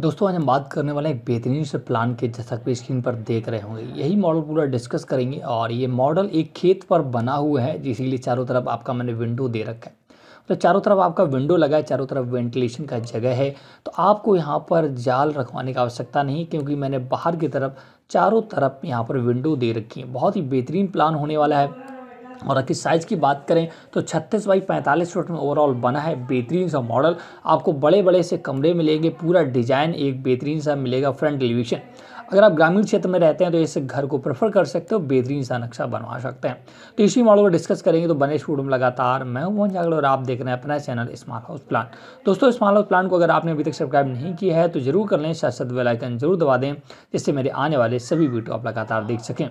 दोस्तों आज हम बात करने वाले एक बेहतरीन से प्लान के जैसा कि स्क्रीन पर देख रहे होंगे यही मॉडल पूरा डिस्कस करेंगे और ये मॉडल एक खेत पर बना हुआ है जिसीलिए चारों तरफ आपका मैंने विंडो दे रखा है तो चारों तरफ आपका विंडो लगा है चारों तरफ वेंटिलेशन का जगह है तो आपको यहाँ पर जाल रखवाने की आवश्यकता नहीं क्योंकि मैंने बाहर की तरफ चारों तरफ यहाँ पर विंडो दे रखी है बहुत ही बेहतरीन प्लान होने वाला है और अगर साइज़ की बात करें तो 36 बाई 45 फुट में ओवरऑल बना है बेहतरीन सा मॉडल आपको बड़े बड़े से कमरे मिलेंगे पूरा डिज़ाइन एक बेहतरीन सा मिलेगा फ्रंट एलिवेशन अगर आप ग्रामीण क्षेत्र में रहते हैं तो इस घर को प्रेफर कर सकते हो बेहतरीन सा नक्शा बनवा सकते हैं तो इसी मॉडल को डिस्कस करेंगे तो बने स्टूडियो में लगातार मैं हूं मोहन जागड़ और आप देख रहे हैं अपना चैनल स्मार्ट हाउस प्लान दोस्तों स्मार्ट हाउस प्लान को अगर आपने अभी तक सब्सक्राइब नहीं किया है तो जरूर कर लें साथ साथ बेलाइकन जरूर दबा दें जिससे मेरे आने वाले सभी वीडियो आप लगातार देख सकें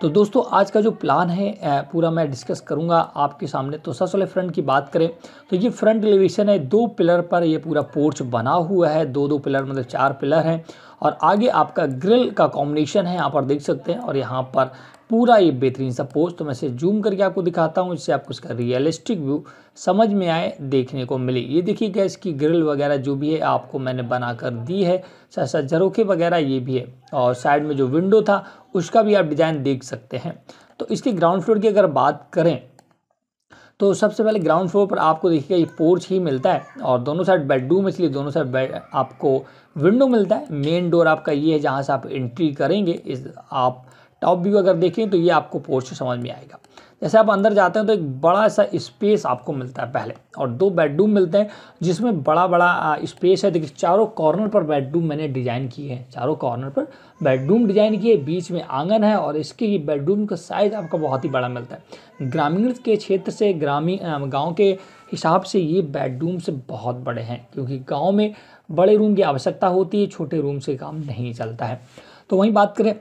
तो दोस्तों आज का जो प्लान है पूरा मैं डिस्कस करूंगा आपके सामने तो सबसे पहले फ्रंट की बात करें तो ये फ्रंट एलिवेशन है दो पिलर पर ये पूरा पोर्च बना हुआ है दो दो पिलर मतलब चार पिलर हैं और आगे आपका ग्रिल का कॉम्बिनेशन है यहाँ पर देख सकते हैं और यहाँ पर पूरा ये बेहतरीन सा पोस्ट तो मैं इसे जूम करके आपको दिखाता हूँ इससे आपको इसका रियलिस्टिक व्यू समझ में आए देखने को मिले ये देखिए गैस की ग्रिल वगैरह जो भी है आपको मैंने बना कर दी है साथ जरोखे वगैरह ये भी है और साइड में जो विंडो था उसका भी आप डिज़ाइन देख सकते हैं तो इसके ग्राउंड फ्लोर की अगर बात करें तो सबसे पहले ग्राउंड फ्लोर पर आपको देखिएगा ये पोर्च ही मिलता है और दोनों साइड बेडरूम इसलिए दोनों साइड बेड आपको विंडो मिलता है मेन डोर आपका ये है जहाँ से आप एंट्री करेंगे इस आप टॉप व्यू अगर देखें तो ये आपको पोर्च समझ में आएगा जैसे आप अंदर जाते हैं तो एक बड़ा सा स्पेस आपको मिलता है पहले और दो बेडरूम मिलते हैं जिसमें बड़ा बड़ा स्पेस है देखिए चारों कॉर्नर पर बेडरूम मैंने डिज़ाइन किए हैं चारों कॉर्नर पर बेडरूम डिज़ाइन किए बीच में आंगन है और इसके बेडरूम का साइज़ आपका बहुत ही बड़ा मिलता है ग्रामीण के क्षेत्र से ग्रामीण गाँव के हिसाब से ये बेडरूम से बहुत बड़े हैं क्योंकि गाँव में बड़े रूम की आवश्यकता होती है छोटे रूम से काम नहीं चलता है तो वहीं बात करें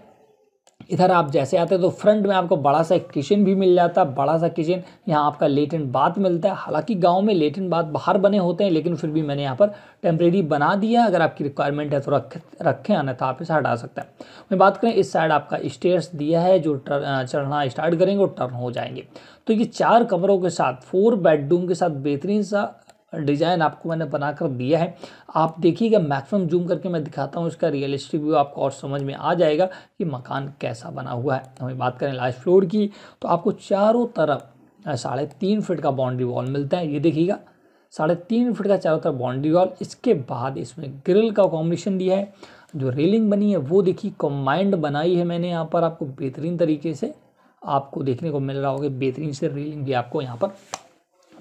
इधर आप जैसे आते हैं तो फ्रंट में आपको बड़ा सा किचन भी मिल जाता है बड़ा सा किचन यहाँ आपका लेटेंट बाथ मिलता है हालांकि गाँव में लेटेंट बाथ बाहर बने होते हैं लेकिन फिर भी मैंने यहाँ पर टेम्प्रेरी बना दिया अगर आपकी रिक्वायरमेंट है तो रख रखें अन्यथा आप इसे हटा सकते हैं मैं बात करें इस साइड आपका स्टेयर्स दिया है जो चढ़ना स्टार्ट करेंगे और टर्न हो जाएंगे तो ये चार कमरों के साथ फोर बेडरूम के साथ बेहतरीन सा डिज़ाइन आपको मैंने बनाकर दिया है आप देखिएगा मैक्सिमम जूम करके मैं दिखाता हूँ इसका रियलिस्टिक व्यू आपको और समझ में आ जाएगा कि मकान कैसा बना हुआ है हमें बात करें लास्ट फ्लोर की तो आपको चारों तरफ साढ़े तीन फिट का बाउंड्री वॉल मिलता है ये देखिएगा साढ़े तीन फिट का चारों तरफ बाउंड्री वॉल इसके बाद इसमें ग्रिल का कॉम्बिनेशन दिया है जो रेलिंग बनी है वो देखिए कम्बाइंड बनाई है मैंने यहाँ पर आपको बेहतरीन तरीके से आपको देखने को मिल रहा होगा बेहतरीन से रेलिंग भी आपको यहाँ पर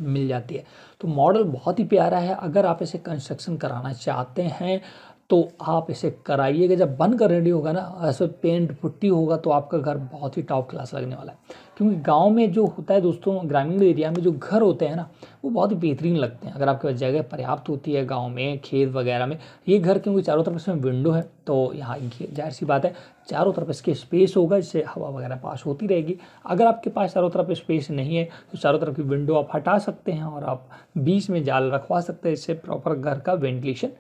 मिल जाती है तो मॉडल बहुत ही प्यारा है अगर आप इसे कंस्ट्रक्शन कराना चाहते हैं तो आप इसे कराइएगा जब बंद कर रेडी होगा ना ऐसे पेंट पुट्टी होगा तो आपका घर बहुत ही टॉप क्लास लगने वाला है क्योंकि गांव में जो होता है दोस्तों ग्रामीण एरिया में जो घर होते हैं ना वो बहुत ही बेहतरीन लगते हैं अगर आपके पास जगह पर्याप्त होती है गाँव में खेत वगैरह में ये घर क्योंकि चारों तरफ इसमें विंडो है तो यहाँ जाहिर सी बात है चारों तरफ इसके स्पेस होगा जिससे हवा वगैरह पास होती रहेगी अगर आपके पास चारों तरफ स्पेस नहीं है तो चारों तरफ की विंडो आप हटा सकते हैं और आप बीच में जाल रखवा सकते हैं इससे प्रॉपर घर का वेंटिलेशन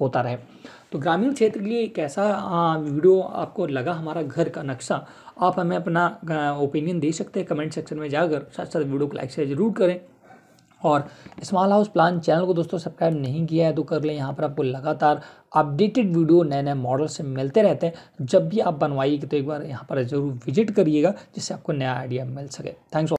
होता रहे तो ग्रामीण क्षेत्र के लिए एक ऐसा वीडियो आपको लगा हमारा घर का नक्शा आप हमें अपना ओपिनियन दे सकते हैं कमेंट सेक्शन में जाकर साथ साथ वीडियो को लाइक शेयर जरूर करें और स्मॉल हाउस प्लान चैनल को दोस्तों सब्सक्राइब नहीं किया है तो कर लें यहाँ पर आपको लगातार अपडेटेड वीडियो नए नए मॉडल से मिलते रहते हैं जब भी आप बनवाइए तो एक बार यहाँ पर ज़रूर विजिट करिएगा जिससे आपको नया आइडिया मिल सके थैंक्स